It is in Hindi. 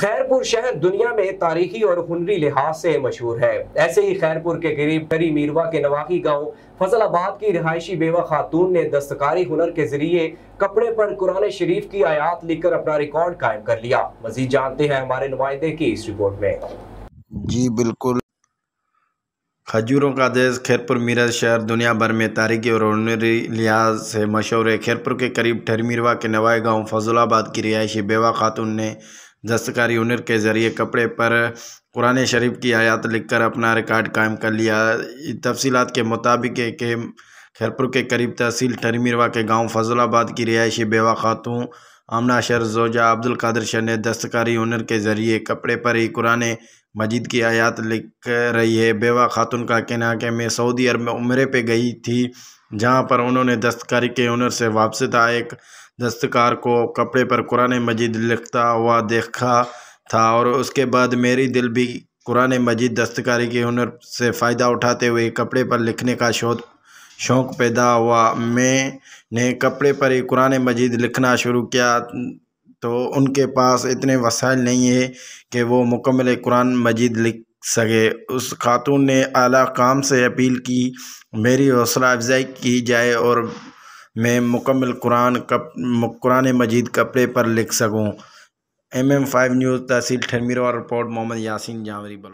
खैरपुर शहर दुनिया में तारीखी और हुनरी लिहाज से मशहूर है ऐसे ही खैरपुर के करीब करी मीरवा के नवाकी गांव फजलाबाद की रिहायशी बेवा खातून ने दस्तकारी हुनर के जरिए कपड़े पर कुरान शरीफ की आयात लिखकर अपना रिकॉर्ड कायम कर लिया मजीद जानते हैं हमारे नुमाइंदे की इस रिपोर्ट में जी बिल्कुल खजूरों का देश खैरपुर मीरज शहर दुनिया भर में तारीखी और ऑनरी लिहाज से मशहूर है खैरपुर के करीब ठरमीरवा के नवाए गांव फजलाबाद की रिहायशी बेवा खातून ने दस्तकारी हुनर के ज़रिए कपड़े पर कुरान शरीफ की आयात लिखकर अपना रिकॉर्ड कायम कर लिया तफसीत के मुताबिक के खैरपुर के करीब तहसील ठरमीरवा के गांव फजलाबाद की रिहायशी बेवा खातू आमना शर जोजा अब्दुल कादर शर ने दस्तकारी हुनर के ज़रिए कपड़े पर ही कुरान मजीद की आयात लिख रही है बेवा खातून का कहना कि मैं सऊदी अरब में उम्र पर गई थी जहाँ पर उन्होंने दस्तकारी के हुनर से वापसता एक दस्तकार को कपड़े पर कुरान मजीद लिखता हुआ देखा था और उसके बाद मेरी दिल भी कुरान मजीद दस्तकारी के हुनर से फ़ायदा उठाते हुए कपड़े पर लिखने का शोध शौक़ पैदा हुआ मैंने कपड़े पर ही कुरान मजीद लिखना शुरू किया तो उनके पास इतने वसाइल नहीं है कि वो मुकम्मल कुरान मजीद लिख सके उस खातून ने आला काम से अपील की मेरी हौसला अफजाई की जाए और मैं मुकम्मल कुरान कप कुरान मजीद कपड़े पर लिख सकूँ एम एम फाइव न्यूज़ तहसील ठरमीर रिपोर्ट मोहम्मद यासिन जावरी बलो